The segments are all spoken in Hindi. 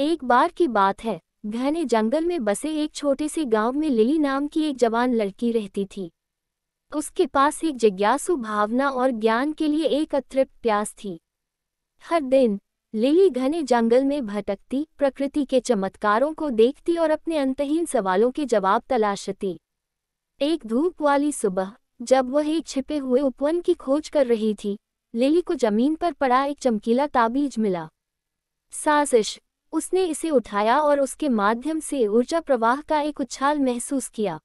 एक बार की बात है घने जंगल में बसे एक छोटे से गांव में लिली नाम की एक जवान लड़की रहती थी उसके पास एक जिज्ञासु भावना और ज्ञान के लिए एक अतृप्त प्यास थी हर दिन लिली घने जंगल में भटकती प्रकृति के चमत्कारों को देखती और अपने अंतहीन सवालों के जवाब तलाशती एक धूप वाली सुबह जब वह एक छिपे हुए उपवन की खोज कर रही थी लिली को जमीन पर पड़ा एक चमकीला ताबीज मिला साजिश उसने इसे उठाया और उसके माध्यम से ऊर्जा प्रवाह का एक उछाल महसूस किया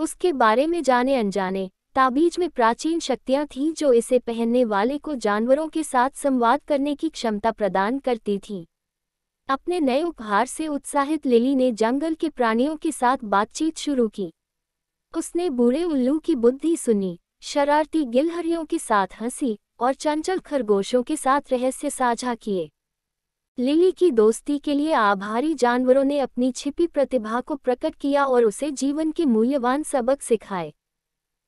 उसके बारे में जाने अनजाने ताबीज में प्राचीन शक्तियां थीं जो इसे पहनने वाले को जानवरों के साथ संवाद करने की क्षमता प्रदान करती थीं अपने नए उपहार से उत्साहित लिली ने जंगल के प्राणियों के साथ बातचीत शुरू की उसने बूढ़े उल्लू की बुद्धि सुनी शरारती गिलहरियों के साथ हंसी और चंचल खरगोशों के साथ रहस्य साझा किए लिली की दोस्ती के लिए आभारी जानवरों ने अपनी छिपी प्रतिभा को प्रकट किया और उसे जीवन के मूल्यवान सबक सिखाए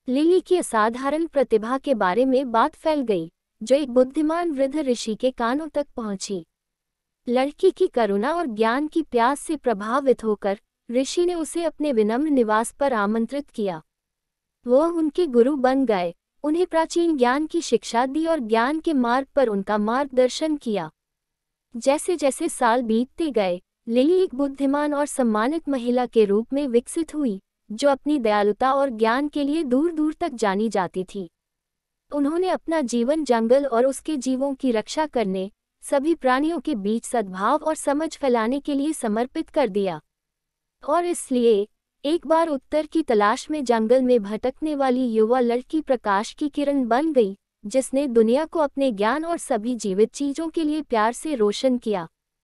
लिली की असाधारण प्रतिभा के बारे में बात फैल गई जो एक बुद्धिमान वृद्ध ऋषि के कानों तक पहुंची लड़की की करुणा और ज्ञान की प्यास से प्रभावित होकर ऋषि ने उसे अपने विनम्र निवास पर आमंत्रित किया वह उनके गुरु बन गए उन्हें प्राचीन ज्ञान की शिक्षा दी और ज्ञान के मार्ग पर उनका मार्गदर्शन किया जैसे जैसे साल बीतते गए लिली एक बुद्धिमान और सम्मानित महिला के रूप में विकसित हुई जो अपनी दयालुता और ज्ञान के लिए दूर दूर तक जानी जाती थी उन्होंने अपना जीवन जंगल और उसके जीवों की रक्षा करने सभी प्राणियों के बीच सद्भाव और समझ फैलाने के लिए समर्पित कर दिया और इसलिए एक बार उत्तर की तलाश में जंगल में भटकने वाली युवा लड़की प्रकाश की किरण बन गई जिसने दुनिया को अपने ज्ञान और सभी जीवित चीजों के लिए प्यार से रोशन किया